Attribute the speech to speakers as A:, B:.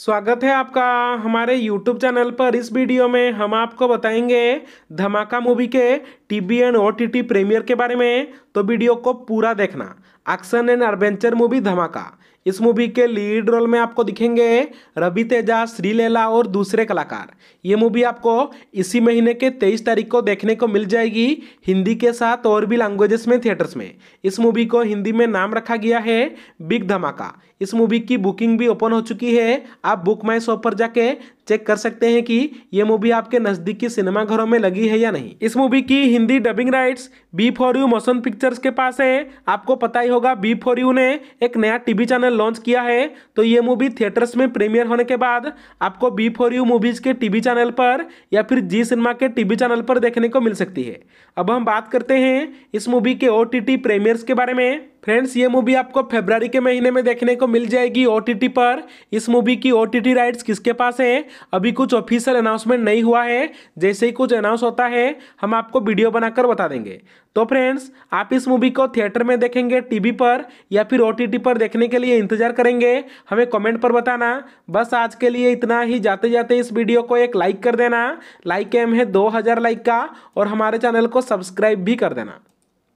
A: स्वागत है आपका हमारे YouTube चैनल पर इस वीडियो में हम आपको बताएंगे धमाका मूवी के TV and O T T premiere के बारे में तो वीडियो को पूरा देखना एक्शन एंड एडवेंचर मूवी धमाका इस मूवी के लीड रोल में आपको दिखेंगे रवि तेजा श्रीलेला और दूसरे कलाकार ये मूवी आपको इसी महीने के तेईस तारीख को देखने को मिल जाएगी हिंदी के साथ और भी लैंग्वेजेस में थिएटर्स में इस मूवी को हिंदी में नाम रखा गया है बिग धमाका इस मूवी की बुकिंग भी ओपन हो चुकी है आप बुक माई शॉप पर जाके चेक कर सकते हैं कि ये मूवी आपके नज़दीकी सिनेमाघरों में लगी है या नहीं इस मूवी की Hindi dubbing rights B for U motion pictures के पास है आपको पता ही होगा बी फॉर यू ने एक नया टीवी चैनल लॉन्च किया है तो ये मूवी थिएटर्स में प्रीमियर होने के बाद आपको बी फॉर यू मूवीज़ के टीवी चैनल पर या फिर जी सिनेमा के टीवी चैनल पर देखने को मिल सकती है अब हम बात करते हैं इस मूवी के ओ टी प्रीमियर्स के बारे में फ्रेंड्स ये मूवी आपको फेब्रवरी के महीने में देखने को मिल जाएगी ओ पर इस मूवी की ओ राइट्स किसके पास है अभी कुछ ऑफिशियल अनाउंसमेंट नहीं हुआ है जैसे ही कुछ अनाउंस होता है हम आपको वीडियो बनाकर बता देंगे तो फ्रेंड्स आप इस मूवी को थिएटर में देखेंगे टीवी पर या फिर ओ पर देखने के लिए इंतजार करेंगे हमें कमेंट पर बताना बस आज के लिए इतना ही जाते जाते इस वीडियो को एक लाइक कर देना लाइक एम है दो हजार लाइक का और हमारे चैनल को सब्सक्राइब भी कर देना